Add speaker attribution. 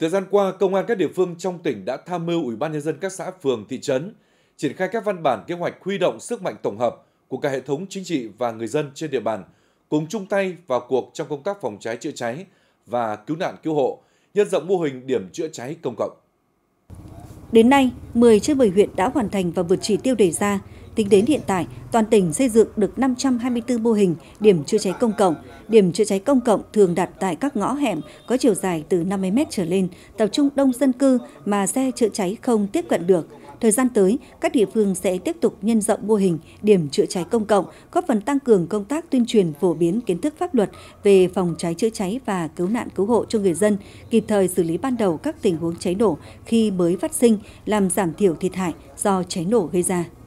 Speaker 1: Thời gian qua, công an các địa phương trong tỉnh đã tham mưu Ủy ban nhân dân các xã phường thị trấn triển khai các văn bản kế hoạch huy động sức mạnh tổng hợp của cả hệ thống chính trị và người dân trên địa bàn cùng chung tay vào cuộc trong công tác phòng cháy chữa cháy và cứu nạn cứu hộ, nhân rộng mô hình điểm chữa cháy công cộng.
Speaker 2: Đến nay, 10 trên 10 huyện đã hoàn thành và vượt chỉ tiêu đề ra, Tính đến hiện tại, toàn tỉnh xây dựng được 524 mô hình điểm chữa cháy công cộng. Điểm chữa cháy công cộng thường đặt tại các ngõ hẻm có chiều dài từ 50 m trở lên, tập trung đông dân cư mà xe chữa cháy không tiếp cận được. Thời gian tới, các địa phương sẽ tiếp tục nhân rộng mô hình điểm chữa cháy công cộng, góp phần tăng cường công tác tuyên truyền phổ biến kiến thức pháp luật về phòng cháy chữa cháy và cứu nạn cứu hộ cho người dân, kịp thời xử lý ban đầu các tình huống cháy nổ khi mới phát sinh, làm giảm thiểu thiệt hại do cháy nổ gây ra.